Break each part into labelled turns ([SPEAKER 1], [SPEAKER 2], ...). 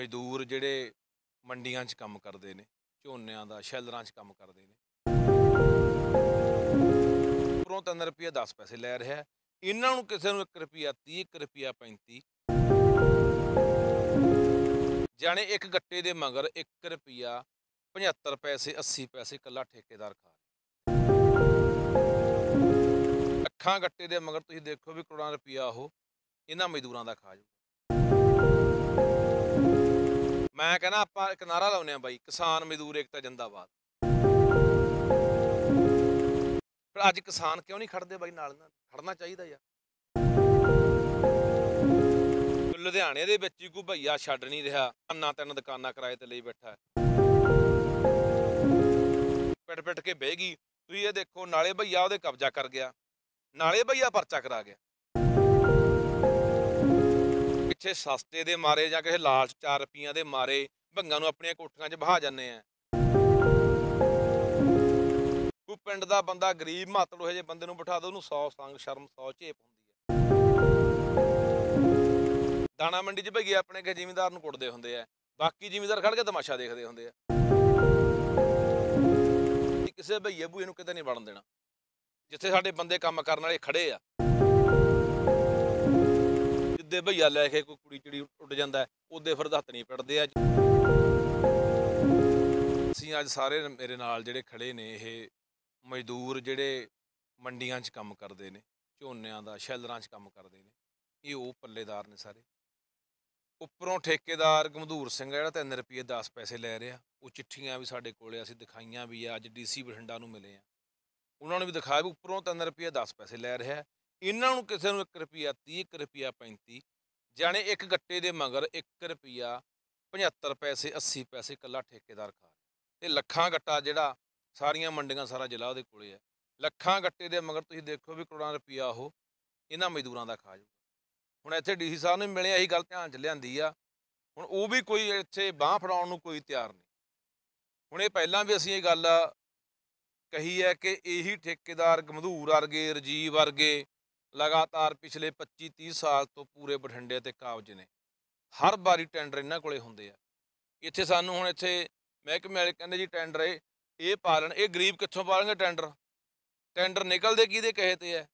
[SPEAKER 1] ਮਜ਼ਦੂਰ ਜਿਹੜੇ ਮੰਡੀਆਂ 'ਚ ਕੰਮ ਕਰਦੇ ਨੇ ਝੋਨਿਆਂ ਦਾ ਸ਼ੈਲਰਾਂ 'ਚ ਕੰਮ ਕਰਦੇ ਨੇ ਉਪਰੋਂ 3 ਰੁਪਏ 10 ਪੈਸੇ ਲੈ ਰਿਹਾ ਇਹਨਾਂ ਨੂੰ ਕਿਸੇ ਨੂੰ 1 ਰੁਪਿਆ 30 1 ਰੁਪਿਆ 35 ਜਾਣੇ ਇੱਕ ਗੱਟੇ ਦੇ ਮਗਰ 1 ਰੁਪਿਆ 75 ਪੈਸੇ 80 ਪੈਸੇ ਇਕੱਲਾ ਠੇਕੇਦਾਰ ਖਾ ਰਿਹਾ ਅੱਖਾਂ ਗੱਟੇ ਦੇ ਮਗਰ ਤੁਸੀਂ ਦੇਖੋ ਵੀ ਕਰੋੜਾਂ ਰੁਪਿਆ ਉਹ ਇਹਨਾਂ ਮਜ਼ਦੂਰਾਂ ਦਾ ਖਾ ਜਾਊਗਾ ਮੈਂ ਕਹਿੰਦਾ ਆਪਾਂ ਇੱਕ ਨਾਰਾ ਲਾਉਨੇ ਆ ਬਾਈ ਕਿਸਾਨ ਮਜ਼ਦੂਰ ਏਕਤਾ ਜਿੰਦਾਬਾਦ ਪਰ ਅੱਜ ਕਿਸਾਨ ਕਿਉਂ ਨਹੀਂ ਖੜਦੇ ਬਾਈ ਨਾਲ ਨਾਲ ਖੜਨਾ ਚਾਹੀਦਾ ਯਾਰ ਲੁਧਿਆਣੇ ਦੇ ਵਿੱਚ ਹੀ ਕੋਈ ਭਈਆ ਛੱਡ ਨਹੀਂ ਰਿਹਾ ਅੰਨਾ ਤਿੰਨ ਦੁਕਾਨਾਂ ਕਿਰਾਏ ਤੇ ਲਈ ਬੈਠਾ ਪਟ ਪਟ ਕੇ ਬਹਿ ਗਈ ਤੁਸੀਂ ਇਹ ਦੇਖੋ ਨਾਲੇ ਭਈਆ ਉਹਦੇ ਕਬਜ਼ਾ ਕਰ ਗਿਆ ਨਾਲੇ ਭਈਆ ਪਰਚਾ ਕਰਾ ਗਿਆ ਇੱਥੇ ਸਸਤੇ ਦੇ ਮਾਰੇ ਜਾਂ ਕਿਸੇ ਲਾਲਚ 4 ਰੁਪਈਆਂ ਦੇ ਮਾਰੇ ਭੰਗਾਂ ਨੂੰ ਆਪਣੀਆਂ ਕੋਠੀਆਂ 'ਚ ਬਹਾ ਜਾਂਦੇ ਆ ਕੋ ਪਿੰਡ ਦਾ ਬੰਦਾ ਗਰੀਬ ਮਾਤੜ ਉਹ ਜੇ ਬੰਦੇ ਨੂੰ ਬਿਠਾ ਦੋ ਉਹਨੂੰ 100 ਸੰਗ ਸ਼ਰਮ 100 ਝੇਪ ਹੁੰਦੀ ਹੈ ਦਾਣਾ ਮੰਡੀ 'ਚ ਭਈ ਆਪਣੇ ਕੇ ਜ਼ਿਮੀਂਦਾਰ ਨੂੰ ਕੁੱਟਦੇ ਹੁੰਦੇ ਆ ਬਾਕੀ ਜ਼ਿਮੀਂਦਾਰ ਖੜ ਕੇ ਤਮਾਸ਼ਾ ਦੇਖਦੇ ਹੁੰਦੇ ਆ ਕਿਸੇ ਭਈਏ ਬੂਏ ਨੂੰ ਕਿਤੇ ਨਹੀਂ ਵੜਨ ਦੇਣਾ ਜਿੱਥੇ ਸਾਡੇ ਬੰਦੇ ਕੰਮ ਕਰਨ ਵਾਲੇ ਖੜੇ ਆ ਸਿੱਧੇ ਭਈਆ ਲੈ ਕੇ ਕੋਈ ਕੁੜੀ ਚੜੀ ਉੱਡ ਜਾਂਦਾ ਉਹਦੇ ਫਿਰ ਹੱਥ ਨਹੀਂ ਪੜਦੇ ਅੱਜ ਅਸੀਂ ਅੱਜ ਸਾਰੇ ਮੇਰੇ ਨਾਲ ਜਿਹੜੇ ਖੜੇ ਨੇ ਇਹ ਮਜ਼ਦੂਰ ਜਿਹੜੇ ਮੰਡੀਆਂ 'ਚ ਕੰਮ ਕਰਦੇ ਨੇ ਝੋਨਿਆਂ ਦਾ ਸ਼ੈਲਰਾਂ 'ਚ ਕੰਮ ਕਰਦੇ ਨੇ ਇਹ ਉਹ ਪੱਲੇਦਾਰ ਨੇ ਸਾਰੇ ਉੱਪਰੋਂ ਠੇਕੇਦਾਰ ਗਮਧੂਰ ਸਿੰਘ ਜਿਹੜਾ 3 ਰੁਪਏ 10 ਪੈਸੇ ਲੈ ਰਿਹਾ ਉਹ ਚਿੱਠੀਆਂ ਵੀ ਸਾਡੇ ਕੋਲੇ ਅਸੀਂ ਦਿਖਾਈਆਂ ਵੀ ਆ ਅੱਜ ਡੀਸੀ ਬਠਿੰਡਾ ਨੂੰ ਮਿਲੇ ਆ ਉਹਨਾਂ ਨੂੰ ਵੀ ਦਿਖਾਇਆ ਵੀ ਉੱਪਰੋਂ 3 ਰੁਪਏ 10 ਪੈਸੇ ਲੈ ਰਿਹਾ ਇਹਨਾਂ ਨੂੰ ਕਿਸੇ ਨੂੰ 1 ਰੁਪਿਆ 30 ਰੁਪਿਆ 35 ਜਾਣੇ ਇੱਕ ਗੱਟੇ ਦੇ ਮਗਰ 1 ਰੁਪਿਆ 75 ਪੈਸੇ 80 ਪੈਸੇ ਕੱਲਾ ਠੇਕੇਦਾਰ ਖਾ ਤੇ ਲੱਖਾਂ ਗੱਟਾ ਜਿਹੜਾ ਸਾਰੀਆਂ ਮੰਡੀਆਂ ਸਾਰਾ ਜ਼ਿਲ੍ਹਾ ਉਹਦੇ ਕੋਲੇ ਆ ਲੱਖਾਂ ਗੱਟੇ ਦੇ ਮਗਰ ਤੁਸੀਂ ਦੇਖੋ ਵੀ ਕਰੋੜਾਂ ਰੁਪਿਆ ਉਹ ਇਹਨਾਂ ਮਜ਼ਦੂਰਾਂ ਦਾ ਖਾ ਜਾਊਗਾ ਹੁਣ ਇੱਥੇ ਡੀਸੀ ਸਾਹਿਬ ਨੂੰ ਮਿਲਿਆ ਇਹੀ ਗੱਲ ਧਿਆਨ ਚ ਲਿਆਂਦੀ ਆ ਹੁਣ ਉਹ ਵੀ ਕੋਈ ਇੱਥੇ ਬਾਹ ਫੜਾਉਣ ਨੂੰ ਕੋਈ ਤਿਆਰ ਨਹੀਂ ਹੁਣ ਇਹ ਪਹਿਲਾਂ ਵੀ ਅਸੀਂ ਇਹ ਗੱਲ ਕਹੀ ਹੈ ਕਿ ਇਹੀ ਠੇਕੇਦਾਰ ਗਮਧੂਰ ਵਰਗੇ ਰਜੀਵ ਵਰਗੇ ਲਗਾਤਾਰ ਪਿਛਲੇ 25 30 ਸਾਲ ਤੋਂ ਪੂਰੇ ਬਠਿੰਡੇ ਤੇ ਕਾਬਜ ਨੇ ਹਰ ਵਾਰੀ ਟੈਂਡਰ ਇਹਨਾਂ ਕੋਲੇ ਹੁੰਦੇ ਆ ਇੱਥੇ ਸਾਨੂੰ ਹੁਣ ਇੱਥੇ ਮਹਿਕਮੇ ਵਾਲੇ ਕਹਿੰਦੇ ਜੀ ਟੈਂਡਰ ਇਹ ਪਾਲਣ ਇਹ ਗਰੀਬ ਕਿੱਥੋਂ ਪਾਲਣਗੇ ਟੈਂਡਰ ਟੈਂਡਰ ਨਿਕਲਦੇ ਕਿਹਦੇ ਕਹੇ ਤੇ ਆ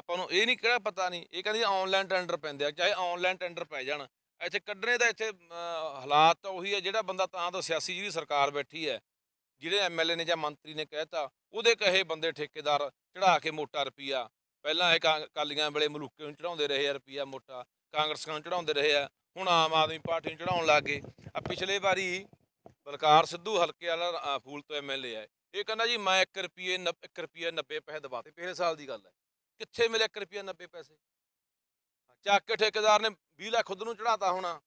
[SPEAKER 1] ਆਪਾਂ ਨੂੰ ਇਹ ਨਹੀਂ ਕਿਹੜਾ ਪਤਾ ਨਹੀਂ ਇਹ ਕਹਿੰਦੇ ਆਨਲਾਈਨ ਟੈਂਡਰ ਪੈਂਦੇ ਆ ਚਾਹੇ ਆਨਲਾਈਨ ਟੈਂਡਰ ਪੈ ਜਾਣ ਇੱਥੇ ਕੱਢਣੇ ਦਾ ਇੱਥੇ ਹਾਲਾਤ ਤਾਂ ਉਹੀ ਹੈ ਜਿਹੜਾ ਬੰਦਾ ਤਾਂ ਤਾਂ ਸਿਆਸੀ ਜਿਹੜੀ ਸਰਕਾਰ ਬੈਠੀ ਹੈ ਜਿਹੜੇ ਐਮਐਲਏ ਨੇ ਜਾਂ ਮੰਤਰੀ ਨੇ ਕਹਿਤਾ ਉਹਦੇ ਕਹੇ ਬੰਦੇ ਠੇਕੇਦਾਰ ਚੜਾ ਕੇ ਮੋਟਾ ਰੁਪਿਆ ਪਹਿਲਾਂ ਇਹ ਕਾਲੀਆਂ ਵੇਲੇ ਮਲੂਕੇ ਨੂੰ ਚੜਾਉਂਦੇ ਰਹੇ ਆ ਰੁਪਈਆ ਮੋਟਾ ਕਾਂਗਰਸ ਨੂੰ ਚੜਾਉਂਦੇ ਰਹੇ ਆ ਹੁਣ ਆਮ ਆਦਮੀ ਪਾਰਟੀ ਨੂੰ ਚੜਾਉਣ ਲੱਗ ਗਏ ਆ ਪਿਛਲੇ ਵਾਰੀ ਬਲਕਾਰ ਸਿੱਧੂ ਹਲਕੇ ਵਾਲਾ ਫੂਲ ਤੋਂ ਐਮਐਲਏ ਆ ਇਹ ਕਹਿੰਦਾ ਜੀ ਮੈਂ 1 ਰੁਪਏ 1 ਰੁਪਏ 90 ਪੈਸੇ ਦਵਾਤੇ ਪਿਛਲੇ ਸਾਲ ਦੀ ਗੱਲ ਹੈ ਕਿੱਥੇ ਮਿਲੇ 1 ਰੁਪਏ 90 ਪੈਸੇ ਚੱਕ ਕੇ ਠੇਕੇਦਾਰ ਨੇ 20 ਲੱਖ ਖੁਦ ਨੂੰ ਚੜਾਤਾ ਹੋਣਾ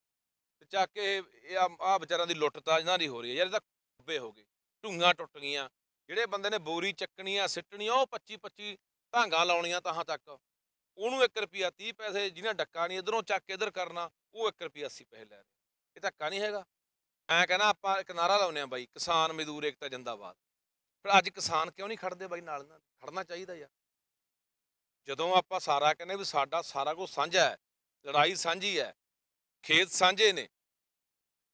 [SPEAKER 1] ਤੇ ਚੱਕ ਕੇ ਇਹ ਆ ਵਿਚਾਰਾਂ ਦੀ ਲੁੱਟ ਤਾਂ ਇਹਨਾਂ ਦੀ ਹੋ ਰਹੀ ਹੈ ਯਾਰ ਇਹ ਤਾਂ ਹੋ ਗਏ ਢੁੰਗਾ ਟੁੱਟ ਗਈਆਂ ਜਿਹੜੇ ਬੰਦੇ ਨੇ ਬੋਰੀ ਚੱਕਣੀ ਆ ਸਿੱਟਣੀ ਉਹ 25 25 ਢਾਂਗਾ ਲਾਉਣੀਆਂ ਤਾਂ ਤੱਕ ਉਹਨੂੰ 1 ਰੁਪਿਆ 30 ਪੈਸੇ ਜਿਹਨਾਂ ਡੱਕਾ ਨਹੀਂ ਇਧਰੋਂ ਚੱਕ ਇਧਰ ਕਰਨਾ ਉਹ 1 ਰੁਪਿਆ 80 ਪੈਸੇ ਲੈ ਰਿਹਾ ਇਹ ਧੱਕਾ ਨਹੀਂ ਹੈਗਾ ਐ ਕਹਿੰਦਾ ਆਪਾਂ ਇੱਕ ਨਾਰਾ ਲਾਉਨੇ ਆ ਬਾਈ ਕਿਸਾਨ ਮਜ਼ਦੂਰ ਏਕਤਾ ਜਿੰਦਾਬਾਦ ਪਰ ਅੱਜ ਕਿਸਾਨ ਕਿਉਂ ਨਹੀਂ ਖੜਦੇ ਬਾਈ ਨਾਲ ਨਾਲ ਖੜਨਾ ਚਾਹੀਦਾ ਯਾਰ ਜਦੋਂ ਆਪਾਂ ਸਾਰਾ ਕਹਿੰਦੇ ਵੀ ਸਾਡਾ ਸਾਰਾ ਕੁਝ ਸਾਂਝਾ ਹੈ ਲੜਾਈ ਸਾਂਝੀ ਹੈ ਖੇਤ ਸਾਂਝੇ ਨੇ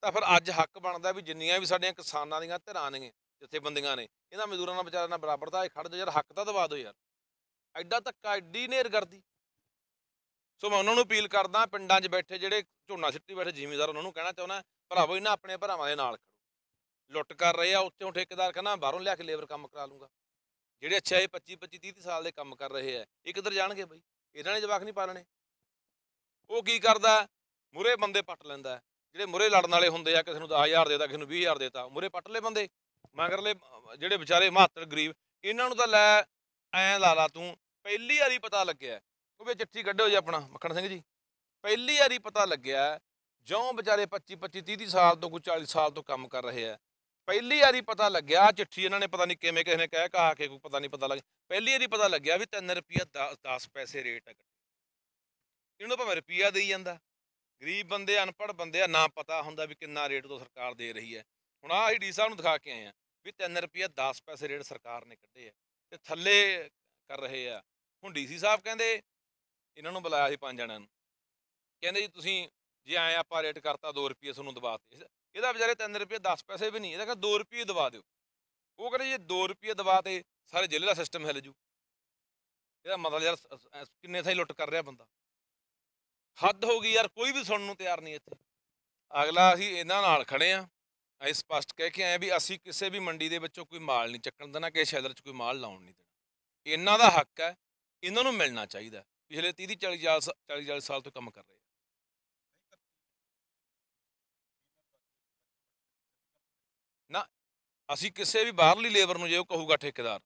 [SPEAKER 1] ਤਾਂ ਫਿਰ ਅੱਜ ਹੱਕ ਬਣਦਾ ਵੀ ਜਿੰਨੀਆਂ ਵੀ ਸਾਡੀਆਂ ਕਿਸਾਨਾਂ ਦੀਆਂ ਧਿਰਾਂ ਨੇ ਜਿੱਥੇ ਬੰਦੀਆਂ ਨੇ ਇਹਨਾਂ ਮਜ਼ਦੂਰਾਂ ਨਾਲ ਵਿਚਾਰਿਆਂ ਨਾਲ ਬਰਾਬਰਤਾ ਹੈ ਖੜ ਖੜਦੇ ਯਾਰ ਹੱਕ ਤਾਂ ਦਵਾ ਦਿਓ ਯਾਰ ਐਡਾ ਧੱਕਾ ਐਡੀ ਨੇਰ ਕਰਦੀ ਸੋ ਮੈਂ ਉਹਨਾਂ ਨੂੰ ਅਪੀਲ ਕਰਦਾ ਪਿੰਡਾਂ 'ਚ ਬੈਠੇ ਜਿਹੜੇ ਝੋਨਾ ਸਿੱਟੀ ਬੈਠੇ ਜ਼ਿਮੀਂਦਾਰ ਉਹਨਾਂ ਨੂੰ ਕਹਿਣਾ ਚਾਹੁੰਦਾ ਭਰਾਵੋ ਇਹਨਾਂ ਆਪਣੇ ਭਰਾਵਾਂ ਦੇ ਨਾਲ ਖੜੋ ਲੁੱਟ ਕਰ ਰਹੇ ਆ ਉੱਤੇੋਂ ਠੇਕੇਦਾਰ ਕਹਿੰਦਾ ਬਾਹਰੋਂ ਲਿਆ ਕੇ ਲੇਬਰ ਕੰਮ ਕਰਾ ਲੂੰਗਾ ਜਿਹੜੇ ਅੱਛਾ ਇਹ 25 25 30 ਸਾਲ ਦੇ ਕੰਮ ਕਰ ਰਹੇ ਆ ਇਹ ਕਿੱਧਰ ਜਾਣਗੇ ਬਈ ਇਹਨਾਂ ਨੇ ਜਵਾਕ ਨਹੀਂ ਪਾਲਣੇ ਉਹ ਕੀ ਕਰਦਾ ਮੁਰੇ ਬੰਦੇ ਪੱਟ ਲੈਂਦਾ ਜਿਹੜੇ ਮੁਰੇ ਲੜਨ ਵਾਲੇ ਹੁੰਦੇ ਆ ਕਿਸੇ ਨੂੰ 10000 ਦੇਤਾ ਕਿਸੇ ਨੂੰ 20000 ਦੇਤਾ ਮੁਰੇ ਪੱਟ ਲੈ ਬੰਦੇ ਮਗਰਲੇ ਜਿਹੜੇ ਵਿਚਾਰੇ ਮਾਤਰ ਗਰੀਬ ਇਹਨਾਂ ਨੂੰ ਤਾਂ ਲੈ ਐ ਲਾ ਲਾ ਤੂੰ ਪਹਿਲੀ ਵਾਰੀ ਪਤਾ ਲੱਗਿਆ ਉਹ ਵੀ ਚਿੱਠੀ ਕੱਢੋ ਜੀ ਆਪਣਾ ਮੱਖਣ ਸਿੰਘ ਜੀ ਪਹਿਲੀ ਵਾਰੀ ਪਤਾ ਲੱਗਿਆ ਜਿਉਂ ਵਿਚਾਰੇ 25 25 30 ਸਾਲ ਤੋਂ ਕੋਈ 40 ਸਾਲ ਤੋਂ ਕੰਮ ਕਰ ਰਹੇ ਆ ਪਹਿਲੀ ਵਾਰੀ ਪਤਾ ਲੱਗਿਆ ਚਿੱਠੀ ਇਹਨਾਂ ਨੇ ਪਤਾ ਨਹੀਂ ਕਿਵੇਂ ਕਿਸੇ ਨੇ ਕਹਿ ਕਹਾ ਕੇ ਕੋਈ ਪਤਾ ਨਹੀਂ ਪਤਾ ਲੱਗ ਪਹਿਲੀ ਵਾਰੀ ਪਤਾ ਲੱਗਿਆ ਵੀ 3 ਰੁਪਇਆ 10 ਪੈਸੇ ਰੇਟ ਹੈ ਇਹਨੂੰ ਭਾਵੇਂ ਰੁਪਇਆ ਦੇਈ ਜਾਂਦਾ ਗਰੀਬ ਬੰਦੇ ਅਨਪੜ੍ਹ ਬੰਦੇ ਆ ਨਾ ਪਤਾ ਹੁੰਦਾ ਵੀ ਕਿੰਨਾ ਰੇਟ ਤੋਂ ਸਰਕਾਰ ਦੇ ਰਹੀ ਹੈ ਹੁਣ ਆਹ ਈਡੀ ਸਾਹਿਬ ਨੂੰ ਦਿਖਾ ਕੇ ਆਏ ਆ ਵੀ 3 ਰੁਪਇਆ 10 ਪੈਸੇ ਰੇਟ ਸਰਕਾਰ ਨੇ ਕੱਢੇ ਆ ਤੇ ਥੱਲੇ ਕਰ ਰਹੇ ਆ ਹੁਣ ਡੀਸੀ ਸਾਹਿਬ ਕਹਿੰਦੇ ਇਹਨਾਂ ਨੂੰ ਬੁਲਾਇਆ ਸੀ ਪੰਜ ਜਣਾਂ ਨੂੰ ਕਹਿੰਦੇ ਜੀ ਤੁਸੀਂ ਜੇ ਆਏ ਆਪਾਂ ਰੇਟ ਕਰਤਾ 2 ਰੁਪਏ ਤੁਹਾਨੂੰ ਦਬਾਤੇ ਇਹਦਾ ਵਿਚਾਰੇ 3 ਰੁਪਏ 10 ਪੈਸੇ ਵੀ ਨਹੀਂ ਇਹਦਾ ਕਹਿੰਦਾ 2 ਰੁਪਏ ਦਵਾ ਦਿਓ ਉਹ ਕਹਿੰਦੇ ਜੇ 2 ਰੁਪਏ ਦਵਾਤੇ ਸਾਰੇ ਜ਼ਿਲ੍ਹੇ ਦਾ ਸਿਸਟਮ ਹਿੱਲ ਜੂ ਇਹਦਾ ਮਤਲਬ ਯਾਰ ਕਿੰਨੇ ਥਾਈ ਲੁੱਟ ਕਰ ਰਿਹਾ ਬੰਦਾ ਹੱਦ ਹੋ ਗਈ ਯਾਰ ਕੋਈ ਵੀ ਸੁਣਨ ਨੂੰ ਤਿਆਰ ਨਹੀਂ ਇੱਥੇ ਅਗਲਾ ਅਸੀਂ ਇਹਨਾਂ ਨਾਲ ਖੜੇ ਆ ਅਸੀਂ ਸਪਸ਼ਟ ਕਹਿ ਕੇ ਆਏ ਵੀ ਅਸੀਂ ਕਿਸੇ ਵੀ ਮੰਡੀ ਦੇ ਵਿੱਚੋਂ ਕੋਈ ਮਾਲ ਨਹੀਂ ਚੱਕਣ ਦੇਣਾ ਕਿਸੇ ਸ਼ਹਿਰ 'ਚ ਕੋਈ ਮਾਲ ਲਾਉਣ ਨਹੀਂ ਦੇਣਾ ਇਹਨਾਂ ਦਾ ਹੱਕ ਹੈ ਇਹਨਾਂ ਨੂੰ ਮਿਲਣਾ ਚਾਹੀਦਾ ਪਿਛਲੇ 30 40 40 ਸਾਲ ਤੋਂ ਕੰਮ ਕਰ ਰਹੇ ਨਾ ਅਸੀਂ ਕਿਸੇ ਵੀ ਬਾਹਰਲੀ ਲੇਬਰ ਨੂੰ ਜੇ ਉਹ ਕਹੂਗਾ ਠੇਕੇਦਾਰ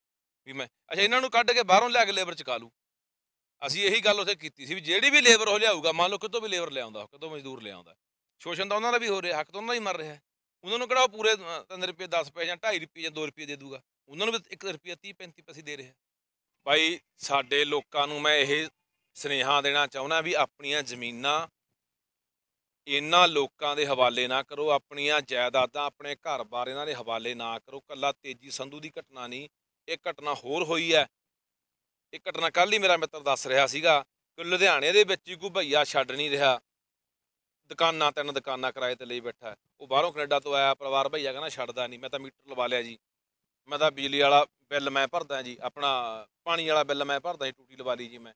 [SPEAKER 1] ਵੀ ਮੈਂ ਅੱਛਾ ਇਹਨਾਂ ਨੂੰ ਕੱਢ ਕੇ ਬਾਹਰੋਂ ਲਿਆ ਕੇ ਲੇਬਰ ਚ ਕਾ ਲੂ ਅਸੀਂ ਇਹੀ ਗੱਲ ਉਥੇ ਕੀਤੀ ਸੀ ਵੀ ਜਿਹੜੀ ਵੀ ਲੇਬਰ ਉਹ ਲਿਆਊਗਾ ਮੰਨ ਲਓ ਕਿਤੋਂ ਵੀ ਲੇਬਰ ਲਿਆਉਂਦਾ ਕਿਤੋਂ ਮਜ਼ਦੂਰ ਲਿਆਉਂਦਾ ਸ਼ੋਸ਼ਣ ਤਾਂ ਉਹਨਾਂ ਦਾ ਵੀ ਹੋ ਰਿਹਾ ਹੱਕ ਤਾਂ ਉਹਨਾਂ ਦਾ ਹੀ ਮਰ ਰਿਹਾ ਉਹਨਾਂ ਨੂੰ ਕਿਹੜਾ ਪੂਰੇ 3 ਰੁਪਏ 10 ਪੈਸੇ ਜਾਂ 2.5 ਰੁਪਏ ਜਾਂ 2 ਰੁਪਏ ਦੇ ਦੂਗਾ ਉਹਨਾਂ ਨੂੰ ਵੀ 1 ਰੁਪਿਆ 30 35 ਪੈਸੇ ਦੇ ਰਿਹਾ ਭਾਈ ਸਾਡੇ ਲੋਕਾਂ ਨੂੰ ਮੈਂ ਇਹ ਸਨੇਹਾ ਦੇਣਾ ਚਾਹੁੰਦਾ ਵੀ ਆਪਣੀਆਂ ਜ਼ਮੀਨਾਂ ਇਹਨਾਂ ਲੋਕਾਂ ਦੇ ਹਵਾਲੇ ਨਾ ਕਰੋ ਆਪਣੀਆਂ ਜਾਇਦਾਦਾਂ ਆਪਣੇ ਘਰ-ਬਾਰ ਇਹਨਾਂ ਦੇ ਹਵਾਲੇ ਨਾ ਕਰੋ ਕੱਲਾ ਤੇਜੀ ਸੰਧੂ ਦੀ ਘਟਨਾ ਨਹੀਂ ਇਹ ਘਟਨਾ ਹੋਰ ਹੋਈ ਹੈ ਇਹ ਘਟਨਾ ਕੱਲ ਹੀ ਮੇਰਾ ਮਿੱਤਰ ਦੱਸ ਰਿਹਾ ਸੀਗਾ ਕਿ ਲੁਧਿਆਣੇ ਦੇ ਵਿੱਚ ਹੀ ਕੋਈ ਭਈਆ ਛੱਡ ਨਹੀਂ ਰਿਹਾ ਦੁਕਾਨਾਂ ਤਿੰਨ ਦੁਕਾਨਾਂ ਕਿਰਾਏ ਤੇ ਲਈ ਬੈਠਾ ਉਹ ਬਾਹਰੋਂ ਕੈਨੇਡਾ ਤੋਂ ਆਇਆ ਪਰਿਵਾਰ ਭਈਆ ਕਹਿੰਦਾ ਛੱਡਦਾ ਨਹੀਂ ਮੈਂ ਤਾਂ ਮੀਟਰ ਲਵਾ ਲਿਆ ਜੀ ਮੈਂ ਤਾਂ ਬਿਜਲੀ ਵਾਲਾ ਬਿੱਲ ਮੈਂ ਭਰਦਾ ਜੀ ਆਪਣਾ ਪਾਣੀ ਵਾਲਾ ਬਿੱਲ ਮੈਂ ਭਰਦਾ ਜੀ ਟੂਟੀ ਲਵਾ ਲਈ ਜੀ ਮੈਂ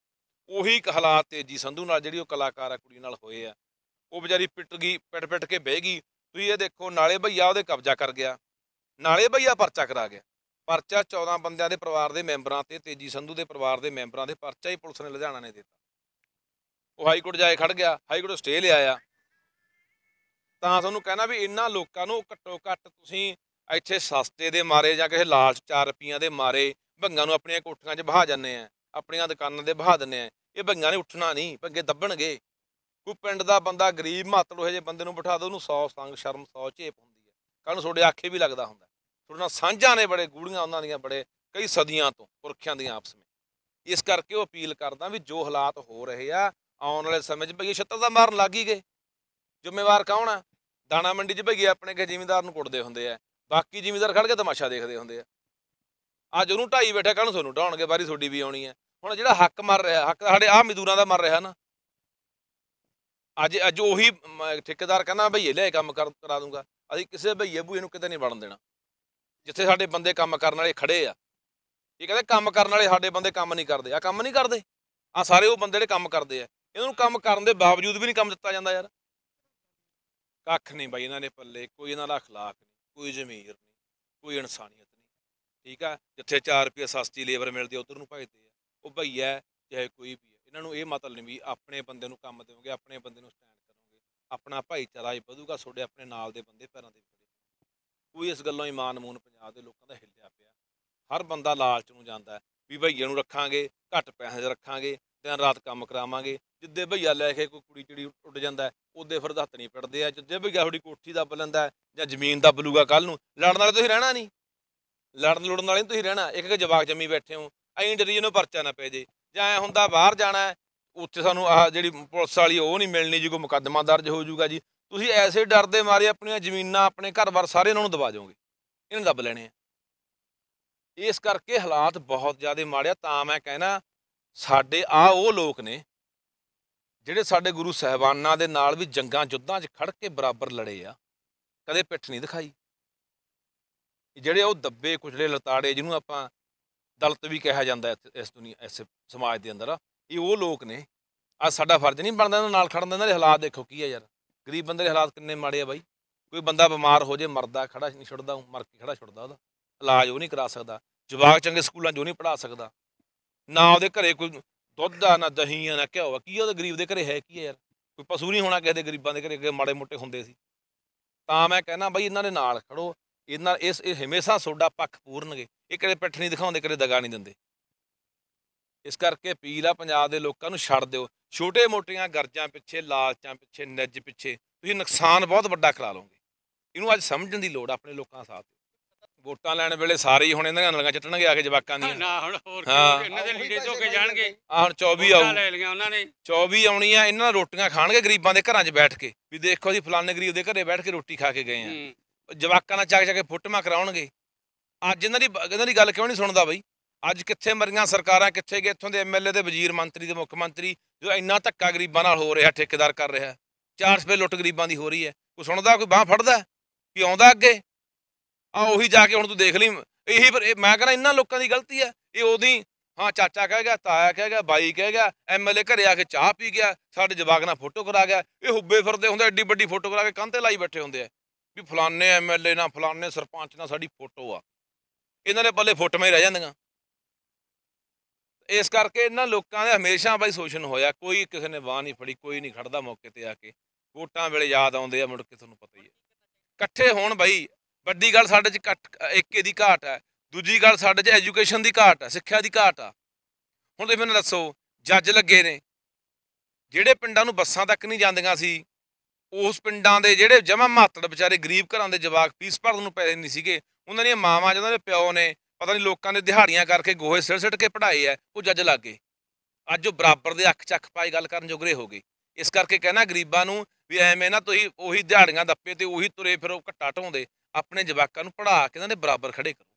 [SPEAKER 1] ਉਹੀ ਹਾਲਾਤ ਤੇਜੀ ਸੰਧੂ ਨਾਲ ਜਿਹੜੀ ਉਹ ਕਲਾਕਾਰ ਆ ਕੁੜੀ ਨਾਲ ਹੋਏ ਆ ਉਹ ਵਿਚਾਰੀ ਪਿੱਟ ਗਈ ਪਿੱਟ ਪਿੱਟ ਕੇ ਬਹਿ ਗਈ ਤੁਸੀਂ ਇਹ ਦੇਖੋ ਨਾਲੇ ਭਈਆ ਉਹਦੇ ਕਬਜ਼ਾ ਕਰ ਗਿਆ ਨਾਲੇ ਭਈਆ ਪਰਚਾ ਕਰਾ ਗਿਆ ਪਰਚਾ 14 ਬੰਦਿਆਂ ਦੇ ਪਰਿਵਾਰ ਦੇ ਮੈਂਬਰਾਂ ਤੇ ਤੇਜੀ ਸੰਧੂ ਦੇ ਪਰਿਵਾਰ ਦੇ ਮੈਂਬਰਾਂ ਦੇ ਪਰਚਾ ਹੀ ਪੁਲਿਸ ਨੇ ਲੁਧਿਆਣਾ ਨੇ ਦਿੱਤਾ ਉਹ ਹਾਈ ਕੋਰਟ ਜਾਏ ਖੜ ਗਿਆ ਹਾਈ ਕੋਰਟ ਸਟੇ ਲਿਆ ਆ ਤਾਂ ਤੁਹਾਨੂੰ ਕਹਿਣਾ ਵੀ ਇੰਨਾ ਲੋਕਾਂ ਨੂੰ ਘੱਟੋ ਘੱਟ ਤੁਸੀਂ ਇੱਥੇ ਸਸਤੇ ਦੇ ਮਾਰੇ ਜਾਂ ਕਿਸੇ ਲਾਲਚ ਚਾਰ ਰੁਪਈਆਂ ਦੇ ਮਾਰੇ ਭੰਗਾਂ ਨੂੰ ਆਪਣੀਆਂ ਕੋਠੀਆਂ 'ਚ ਬਹਾ ਜਾਂਦੇ ਆ ਆਪਣੀਆਂ ਦੁਕਾਨਾਂ ਦੇ ਬਹਾ ਦਿੰਦੇ ਆ ਇਹ ਭੰਗਾਂ ਨੇ ਉੱਠਣਾ ਨਹੀਂ ਭੰਗੇ ਦੱਬਣਗੇ ਕੋਈ ਪਿੰਡ ਦਾ ਬੰਦਾ ਗਰੀਬ ਮਾਤਲ ਉਹ ਜੇ ਬੰਦੇ ਨੂੰ ਬਿਠਾ ਦੋ ਉਹਨੂੰ 100 ਸੰਗ ਸ਼ਰਮ 100 ਝੇਪ ਹੁੰਦੀ ਹੈ ਕੱਲ ਨੂੰ ਤੁਹਾਡੇ ਆਖੇ ਵੀ ਲੱਗਦਾ ਹੁੰਦਾ ਤੁਹਾਡੇ ਨਾਲ ਸਾਂਝਾਂ ਨੇ ਬੜੇ ਗੂੜੀਆਂ ਉਹਨਾਂ ਦੀਆਂ ਬੜੇ ਕਈ ਸਦੀਆਂ ਤੋਂ ਪੁਰਖਿਆਂ ਦੀਆਂ ਆਪਸ ਵਿੱਚ ਇਸ ਕਰਕੇ ਉਹ ਅਪੀਲ ਕਰਦਾ ਵੀ ਜੋ ਹਾਲਾਤ ਹੋ ਰਹੇ ਆ ਆਉਣ ਵਾਲੇ ਸਮੇਂ 'ਚ ਭਈ ਛੱਤਰ ਦਾ ਮਾਰਨ ਲੱਗ ਹੀ ਗਏ ਜ਼ਿੰਮੇਵਾਰ ਕੌਣ ਆ ਦਾਣਾ ਮੰਡੀ 'ਚ ਭਈ ਆਪਣੇ ਕੇ ਜ਼ਿਮੀਂਦਾਰ ਨੂੰ ਕੁੱਟਦੇ ਹੁੰਦੇ ਆ ਬਾਕੀ ਜ਼ਿਮੀਦਾਰ ਖੜ ਕੇ ਤਮਾਸ਼ਾ ਦੇਖਦੇ ਹੁੰਦੇ ਆ ਅੱਜ ਉਹਨੂੰ ਢਾਈ ਬੈਠਾ ਕੱਲ ਨੂੰ ਤੁਹਾਨੂੰ ਢਾਉਣਗੇ ਬਾਰੀ ਤੁਹਾਡੀ ਵੀ ਆਉਣੀ ਹੈ ਹੁਣ ਜਿਹੜਾ ਹੱਕ ਮਰ ਰਿਹਾ ਹੱਕ ਸਾਡੇ ਆ ਮਜ਼ਦੂਰਾਂ ਦਾ ਮਰ ਰਿਹਾ ਨਾ ਅੱਜ ਅੱਜ ਉਹੀ ਠੇਕੇਦਾਰ ਕਹਿੰਦਾ ਭਈਏ ਲੈ ਕੰਮ ਕਰਾ ਦੂੰਗਾ ਅਸੀਂ ਕਿਸੇ ਭਈਏ ਬੂਏ ਨੂੰ ਕਿਤੇ ਨਹੀਂ ਵੜਨ ਦੇਣਾ ਜਿੱਥੇ ਸਾਡੇ ਬੰਦੇ ਕੰਮ ਕਰਨ ਵਾਲੇ ਖੜੇ ਆ ਇਹ ਕਹਿੰਦੇ ਕੰਮ ਕਰਨ ਵਾਲੇ ਸਾਡੇ ਬੰਦੇ ਕੰਮ ਨਹੀਂ ਕਰਦੇ ਆ ਕੰਮ ਨਹੀਂ ਕਰਦੇ ਆ ਸਾਰੇ ਉਹ ਬੰਦੇ ਜਿਹੜੇ ਕੰਮ ਕਰਦੇ ਆ ਇਹਨਾਂ ਨੂੰ ਕੰਮ ਕਰਨ ਦੇ ਬਾਵਜੂਦ ਵੀ ਨਹੀਂ ਕੰਮ ਦਿੱਤਾ ਜਾਂਦਾ ਯਾਰ ਕੱਖ ਨਹੀਂ ਬਾਈ ਇਹਨਾਂ ਨੇ ਪੱਲੇ ਕੋਈ ਇਹਨਾਂ ਦਾ اخلاق ਕੋਈ ਜ਼ਮੀਰ ਨਹੀਂ ਕੋਈ ਇਨਸਾਨੀਅਤ ਨਹੀਂ ਠੀਕ ਆ ਜਿੱਥੇ 4 ਰੁਪਏ ਸਸਤੀ ਲੇਬਰ ਮਿਲਦੀ ਉਧਰ ਨੂੰ ਭਜਦੇ ਆ ਉਹ ਭਈਆ ਚਾਹੇ ਕੋਈ ਵੀ ਆ ਇਹਨਾਂ ਨੂੰ ਇਹ ਮਤਲਬ ਨਹੀਂ ਵੀ ਆਪਣੇ ਬੰਦੇ ਨੂੰ ਕੰਮ ਦੇਵੋਗੇ ਆਪਣੇ ਬੰਦੇ ਨੂੰ ਸਟੈਂਡ ਕਰੋਗੇ ਆਪਣਾ ਭਾਈਚਾਰਾ ਹੀ ਵਧੂਗਾ ਤੁਹਾਡੇ ਆਪਣੇ ਨਾਲ ਦੇ ਬੰਦੇ ਪੈਰਾਂ ਦੇ ਖੜੇ ਕੋਈ ਇਸ ਗੱਲੋਂ ਇਮਾਨ ਮੂਨ ਪੰਜਾਬ ਦੇ ਲੋਕਾਂ ਦਾ ਹਿੱਲਿਆ ਪਿਆ ਹਰ ਬੰਦਾ ਲਾਲਚ ਨੂੰ ਜਾਂਦਾ ਵੀ ਭਈਆ ਨੂੰ ਰੱਖਾਂਗੇ ਘੱਟ ਪੈਸੇ ਰੱਖਾਂਗੇ ਦਿਨ ਰਾਤ ਕੰਮ ਕਰਾਵਾਂਗੇ ਜਿੱਦੇ ਭਈਆ ਲੈ ਕੇ ਕੋਈ ਕੁੜੀ ਚਿੜੀ ਉੱਡ ਜਾਂਦਾ ਉਹਦੇ ਫਿਰ ਹੱਥ ਨਹੀਂ ਪੜਦੇ ਆ ਜਿੱਦੇ ਭਈਆ ਤੁਹਾਡੀ ਕੋਠੀ ਦਾ ਬਲੰਦਾ ਜਾਂ ਜ਼ਮੀਨ ਦਾ ਬਲੂਗਾ ਕੱਲ ਨੂੰ ਲੜਨ ਵਾਲੇ ਤੁਸੀਂ ਰਹਿਣਾ ਨਹੀਂ ਲੜਨ ਲੜਨ ਵਾਲੇ ਤੁਸੀਂ ਰਹਿਣਾ ਇੱਕ ਇੱਕ ਜਵਾਕ ਜੰਮੀ ਬੈਠੇ ਹੋ ਐਂ ਡਰੀ ਇਹਨੂੰ ਪਰਚਾ ਨਾ ਪੈ ਜੇ ਜਾਂ ਐ ਹੁੰਦਾ ਬਾਹਰ ਜਾਣਾ ਉੱਥੇ ਸਾਨੂੰ ਆਹ ਜਿਹੜੀ ਪੁਲਿਸ ਵਾਲੀ ਉਹ ਨਹੀਂ ਮਿਲਣੀ ਜੀ ਕੋਈ ਮੁਕੱਦਮਾ ਦਰਜ ਹੋ ਜਾਊਗਾ ਜੀ ਤੁਸੀਂ ਐਸੇ ਡਰ ਦੇ ਮਾਰੇ ਆਪਣੀਆਂ ਜ਼ਮੀਨਾਂ ਆਪਣੇ ਘਰ-ਬਾਰ ਸਾਰੇ ਇਹਨਾਂ ਨੂੰ ਦਬਾ ਜਾਓਗੇ ਇਹਨਾਂ ਦੱਬ ਲੈਣੇ ਆ ਇਸ ਕਰਕੇ ਹਾਲਾਤ ਬਹੁਤ ਜ਼ਿਆਦਾ ਮਾੜਿਆ ਤਾਂ ਮੈਂ ਕਹਿਣਾ ਸਾਡੇ ਆ ਉਹ ਲੋਕ ਨੇ ਜਿਹੜੇ ਸਾਡੇ ਗੁਰੂ ਸਹਿਬਾਨਾਂ ਦੇ ਨਾਲ ਵੀ ਜੰਗਾਂ ਜੁੱਧਾਂ 'ਚ ਖੜ ਕੇ ਬਰਾਬਰ ਲੜੇ ਆ ਕਦੇ ਪਿੱਠ ਨਹੀਂ ਦਿਖਾਈ ਜਿਹੜੇ ਉਹ ਦੱਬੇ ਕੁਚਲੇ ਲਤਾੜੇ ਜਿਹਨੂੰ ਆਪਾਂ ਦਲਤ ਵੀ ਕਿਹਾ ਜਾਂਦਾ ਇਸ ਦੁਨੀਆ ਇਸ ਸਮਾਜ ਦੇ ਅੰਦਰ ਇਹ ਉਹ ਲੋਕ ਨੇ ਆ ਸਾਡਾ ਫਰਜ਼ ਨਹੀਂ ਬਣਦਾ ਇਹਨਾਂ ਨਾਲ ਖੜਨ ਦਾ ਇਹਨਾਂ ਦੇ ਹਾਲਾਤ ਦੇਖੋ ਕੀ ਆ ਯਾਰ ਗਰੀਬ ਬੰਦੇ ਦੇ ਹਾਲਾਤ ਕਿੰਨੇ ਮਾੜੇ ਆ ਬਾਈ ਕੋਈ ਬੰਦਾ ਬਿਮਾਰ ਹੋ ਜੇ ਮਰਦਾ ਖੜਾ ਨਹੀਂ ਛੁੱਟਦਾ ਮਰ ਕੇ ਖੜਾ ਛੁੱਟਦਾ ਉਹਦਾ ਇਲਾਜ ਉਹ ਨਹੀਂ ਕਰਾ ਸਕਦਾ ਜਵਾਕ ਚੰਗੇ ਸਕੂਲਾਂ 'ਚ ਉਹ ਨਹੀਂ ਪੜਾ ਸਕਦਾ ਨਾ ਉਹਦੇ ਘਰੇ ਕੋਈ ਦੁੱਧ ਆ ਨਾ ਦਹੀਂ ਆ ਨਾ ਘਿਓ ਆ ਕੀ ਉਹਦੇ ਗਰੀਬ ਦੇ ਘਰੇ ਹੈ ਕੀ ਯਾਰ ਕੋਈ ਪਸ਼ੂ ਨਹੀਂ ਹੋਣਾ ਕਿਸੇ ਦੇ ਗਰੀਬਾਂ ਦੇ ਘਰੇ ਮਾੜੇ ਮੋਟੇ ਹੁੰਦੇ ਸੀ ਤਾਂ ਮੈਂ ਕਹਿੰਦਾ ਬਈ ਇਹਨਾਂ ਦੇ ਨਾਲ ਖੜੋ ਇਹਨਾਂ ਇਸ ਇਹ ਹਮੇਸ਼ਾ ਸੋਡਾ ਪੱਖ ਪੂਰਨਗੇ ਇਹ ਕਦੇ ਪਿੱਠ ਨਹੀਂ ਦਿਖਾਉਂਦੇ ਕਦੇ ਦਗਾ ਨਹੀਂ ਦਿੰਦੇ ਇਸ ਕਰਕੇ ਅਪੀਲ ਆ ਪੰਜਾਬ ਦੇ ਲੋਕਾਂ ਨੂੰ ਛੱਡ ਦਿਓ ਛੋਟੇ ਮੋਟੀਆਂ ਗਰਜਾਂ ਪਿੱਛੇ ਲਾਲਚਾਂ ਪਿੱਛੇ ਨਿੱਜ ਪਿੱਛੇ ਤੁਸੀਂ ਨੁਕਸਾਨ ਬਹੁਤ ਵੱਡਾ ਕਰਾ ਲਓਗੇ ਇਹਨੂੰ ਅੱਜ ਸਮਝਣ ਦੀ ਲੋੜ ਆਪਣੇ ਲੋਕਾਂ ਸਾਥ ਵੋਟਾਂ ਲੈਣ ਵੇਲੇ ਸਾਰੇ ਹੀ ਹੁਣ ਇਹਨਾਂ ਦੀਆਂ ਨਲਗਾ ਚੱਟਣਗੇ ਆ ਕੇ ਜਵਾਕਾਂ ਦੀਆਂ ਨਾ ਹੁਣ ਹੋਰ ਕਿਉਂ ਇਹਨਾਂ ਦੇ ਲੀੜੇ ਧੋ ਕੇ ਜਾਣਗੇ ਆ ਹੁਣ 24 ਆਊ ਲੈ ਲਈਆਂ ਉਹਨਾਂ ਨੇ 24 ਆਉਣੀ ਆ ਇਹਨਾਂ ਰੋਟੀਆਂ ਖਾਣਗੇ ਗਰੀਬਾਂ ਦੇ ਘਰਾਂ 'ਚ ਬੈਠ ਕੇ ਵੀ ਦੇਖੋ ਜੀ ਫਲਾਣੇ ਗਰੀਬ ਦੇ ਘਰੇ ਬੈਠ ਕੇ ਰੋਟੀ ਖਾ ਕੇ ਗਏ ਆ ਜਵਾਕਾਂ ਨਾਲ ਚੱਕ ਚੱਕ ਕੇ ਫੁੱਟਮਾ ਕਰਾਉਣਗੇ ਅੱਜ ਇਹਨਾਂ ਦੀ ਇਹਨਾਂ ਦੀ ਗੱਲ ਕਿਉਂ ਨਹੀਂ ਸੁਣਦਾ ਬਈ ਅੱਜ ਕਿੱਥੇ ਮਰੀਆਂ ਸਰਕਾਰਾਂ ਕਿੱਥੇ ਗਏ ਇੱਥੋਂ ਦੇ ਐਮਐਲਏ ਦੇ ਵਜ਼ੀਰ ਮੰਤਰੀ ਦੇ ਮੁੱਖ ਮੰਤਰੀ ਜੋ ਇੰਨਾ ਧੱਕਾ ਗਰੀਬਾਂ ਨਾਲ ਹੋ ਰਿਹਾ ਠੇਕੇਦਾਰ ਕਰ ਰਿਹਾ 400 ਰੁਪਏ ਲੁੱਟ ਗਰੀਬਾਂ ਦੀ ਹੋ ਰਹੀ ਹੈ ਕੋਈ ਸੁਣਦਾ ਕੋਈ ਬਾਹ ਫੜਦਾ ਕਿ ਆਉਂਦਾ ਅੱਗੇ ਆ ਉਹੀ ਜਾ ਕੇ ਹੁਣ ਤੂੰ ਦੇਖ ਲਈ ਇਹੀ ਪਰ ਮੈਂ ਕਹਿੰਦਾ ਇੰਨਾ ਲੋਕਾਂ ਦੀ ਗਲਤੀ ਹੈ ਇਹ ਉਹਦੀ ਹਾਂ ਚਾਚਾ ਕਹਿ ਗਿਆ ਤਾਇਆ ਕਹਿ ਗਿਆ ਬਾਈ ਕਹਿ ਗਿਆ ਐਮਐਲਏ ਘਰੇ ਆ ਕੇ ਚਾਹ ਪੀ ਗਿਆ ਸਾਡੇ ਜਵਾਗ ਨਾਲ ਫੋਟੋ ਕਰਾ ਗਿਆ ਇਹ ਹੁੱਬੇ ਫਿਰਦੇ ਹੁੰਦੇ ਐਡੀ ਵੱਡੀ ਫੋਟੋ ਕਰਾ ਕੇ ਕੰਨ ਤੇ ਲਾਈ ਬੈਠੇ ਹੁੰਦੇ ਆ ਵੀ ਫਲਾਣੇ ਐਮਐਲਏ ਨਾਲ ਫਲਾਣੇ ਸਰਪੰਚ ਨਾਲ ਸਾਡੀ ਫੋਟੋ ਆ ਇਹਨਾਂ ਦੇ ਪੱਲੇ ਫੋਟੋਆਂ ਮੇ ਰਹਿ ਜਾਂਦੀਆਂ ਇਸ ਕਰਕੇ ਇਹਨਾਂ ਲੋਕਾਂ ਦੇ ਹਮੇਸ਼ਾ ਬਾਈ ਸ਼ੋਸ਼ਣ ਹੋਇਆ ਕੋਈ ਕਿਸੇ ਨੇ ਬਾਹ ਨਹੀਂ ਫੜੀ ਕੋਈ ਨਹੀਂ ਖੜਦਾ ਮੌਕੇ ਤੇ ਆ ਕੇ ਵੋਟਾਂ ਵੇਲੇ ਯਾਦ ਆਉਂਦੇ ਆ ਮੁੜ ਕੇ ਤੁਹਾਨੂੰ ਪਤਾ ਹੀ ਹੈ ਇਕੱਠੇ ਹੋਣ ਬਾਈ ਵੱਡੀ ਗੱਲ ਸਾਡੇ 'ਚ ਏਕੇ ਦੀ ਘਾਟ ਹੈ ਦੂਜੀ ਗੱਲ ਸਾਡੇ 'ਚ ਐਜੂਕੇਸ਼ਨ ਦੀ ਘਾਟ ਹੈ ਸਿੱਖਿਆ ਦੀ ਘਾਟ ਆ ਹੁਣ ਤੁਸੀਂ ਮੈਨੂੰ ਦੱਸੋ ਜੱਜ ਲੱਗੇ ਨੇ ਜਿਹੜੇ ਪਿੰਡਾਂ ਨੂੰ ਬੱਸਾਂ ਤੱਕ ਨਹੀਂ ਜਾਂਦੀਆਂ ਸੀ ਉਸ ਪਿੰਡਾਂ ਦੇ ਜਿਹੜੇ ਜਮਾ ਮਾਤੜ ਵਿਚਾਰੇ ਗਰੀਬ ਘਰਾਂ ਦੇ ਜਵਾਕ ਫੀਸ ਭਰਨ ਨੂੰ ਪੈਸੇ ਨਹੀਂ ਸੀਗੇ ਉਹਨਾਂ ਦੀਆਂ ਮਾਵਾਂ ਜਿਹਨਾਂ ਦੇ ਪਿਓ ਨੇ ਪਤਾ ਨਹੀਂ ਲੋਕਾਂ ਦੇ ਦਿਹਾੜੀਆਂ ਕਰਕੇ ਗੋਹੇ ਸਿਰ ਸਿਟ ਕੇ ਪੜਾਏ ਆ ਉਹ ਜੱਜ ਲੱਗ ਗਏ ਅੱਜ ਉਹ ਬਰਾਬਰ ਦੇ ਅੱਖ ਚੱਖ ਪਾਈ ਗੱਲ ਕਰਨ ਜੋਗਰੇ ਹੋ ਗਏ ਇਸ ਕਰਕੇ ਕਹਿਣਾ ਗਰੀਬਾਂ ਨੂੰ ਵੀ ਐਵੇਂ ਨਾ ਤੁਸੀਂ ਉਹੀ ਦਿਹਾੜੀਆਂ ਦੱਪੇ ਤੇ ਉਹੀ ਤੁਰੇ ਫਿਰੋ ਘੱਟਾ ਢਾਉਂਦੇ ਆਪਣੇ ਜਵਾਕਾਂ ਨੂੰ ਪੜਾ ਕੇ ਇਹਨਾਂ ਦੇ ਬਰਾਬਰ ਖੜੇ ਕਰੋ